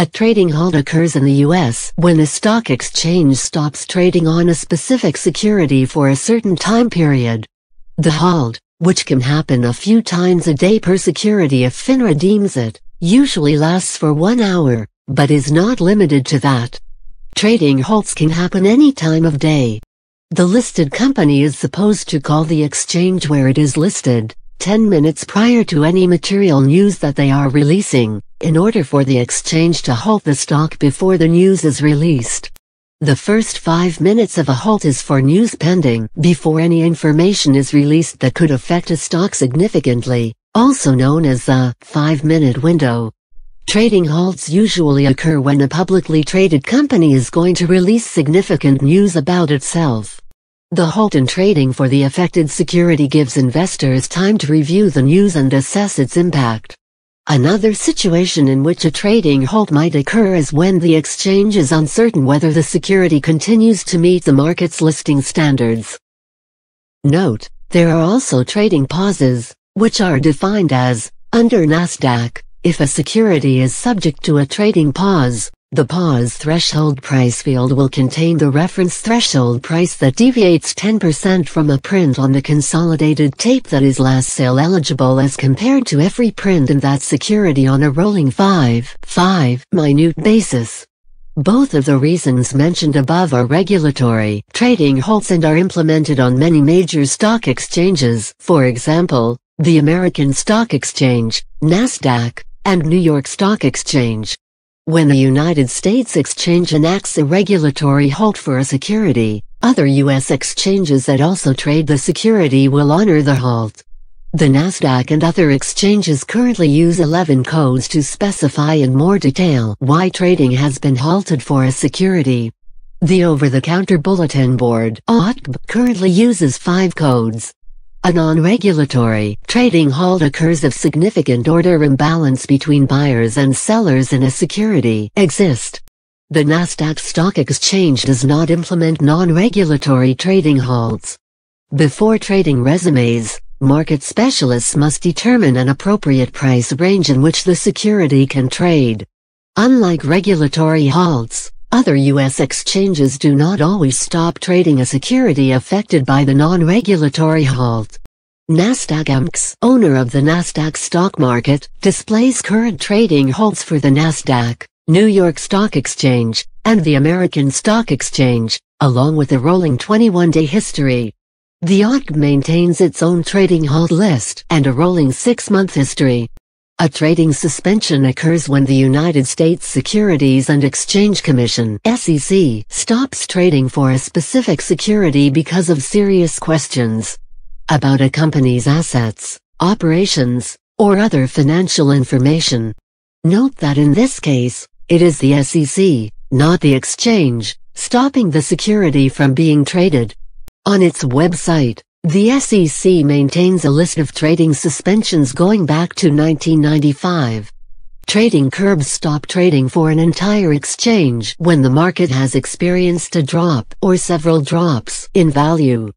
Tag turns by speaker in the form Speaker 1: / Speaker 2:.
Speaker 1: A trading halt occurs in the U.S. when the stock exchange stops trading on a specific security for a certain time period. The halt, which can happen a few times a day per security if FINRA deems it, usually lasts for one hour, but is not limited to that. Trading halts can happen any time of day. The listed company is supposed to call the exchange where it is listed, 10 minutes prior to any material news that they are releasing, in order for the exchange to halt the stock before the news is released. The first 5 minutes of a halt is for news pending before any information is released that could affect a stock significantly, also known as the 5-minute window. Trading halts usually occur when a publicly traded company is going to release significant news about itself. The halt in trading for the affected security gives investors time to review the news and assess its impact. Another situation in which a trading halt might occur is when the exchange is uncertain whether the security continues to meet the market's listing standards. Note, there are also trading pauses, which are defined as, under NASDAQ, if a security is subject to a trading pause, the pause threshold price field will contain the reference threshold price that deviates 10% from a print on the consolidated tape that is last sale eligible as compared to every print in that security on a rolling 5, 5 minute basis. Both of the reasons mentioned above are regulatory trading halts and are implemented on many major stock exchanges, for example, the American Stock Exchange, NASDAQ, and New York Stock Exchange. When the United States exchange enacts a regulatory halt for a security, other U.S. exchanges that also trade the security will honor the halt. The NASDAQ and other exchanges currently use 11 codes to specify in more detail why trading has been halted for a security. The over-the-counter bulletin board OTB, currently uses five codes. A non-regulatory trading halt occurs if significant order imbalance between buyers and sellers in a security exist. The Nasdaq Stock Exchange does not implement non-regulatory trading halts. Before trading resumes, market specialists must determine an appropriate price range in which the security can trade. Unlike regulatory halts, other U.S. exchanges do not always stop trading a security affected by the non-regulatory halt. Nasdaq MX, owner of the Nasdaq stock market, displays current trading halts for the Nasdaq, New York Stock Exchange, and the American Stock Exchange, along with a rolling 21-day history. The OTC maintains its own trading halt list and a rolling six-month history. A trading suspension occurs when the United States Securities and Exchange Commission SEC, stops trading for a specific security because of serious questions about a company's assets, operations, or other financial information. Note that in this case, it is the SEC, not the exchange, stopping the security from being traded. On its website, the SEC maintains a list of trading suspensions going back to 1995. Trading curbs stop trading for an entire exchange when the market has experienced a drop or several drops in value.